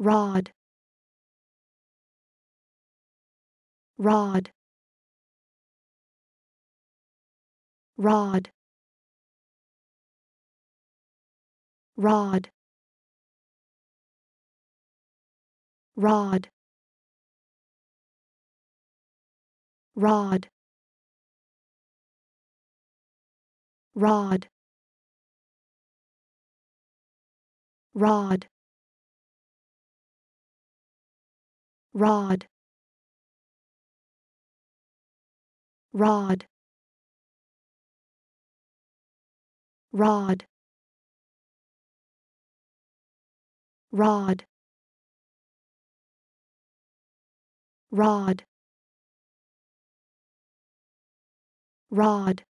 rod rod rod rod rod rod rod rod rod rod rod rod rod rod